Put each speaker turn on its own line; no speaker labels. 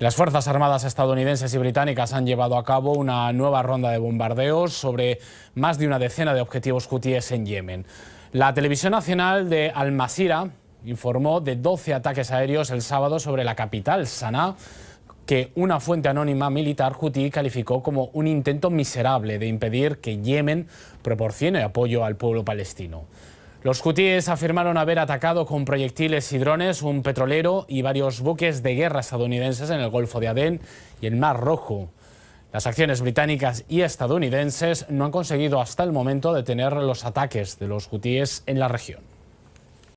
Las Fuerzas Armadas estadounidenses y británicas han llevado a cabo una nueva ronda de bombardeos sobre más de una decena de objetivos hutíes en Yemen. La televisión nacional de Al Masira informó de 12 ataques aéreos el sábado sobre la capital, Sanaa, que una fuente anónima militar hutí calificó como un intento miserable de impedir que Yemen proporcione apoyo al pueblo palestino. Los hutíes afirmaron haber atacado con proyectiles y drones un petrolero y varios buques de guerra estadounidenses en el Golfo de Adén y el Mar Rojo. Las acciones británicas y estadounidenses no han conseguido hasta el momento detener los ataques de los hutíes en la región.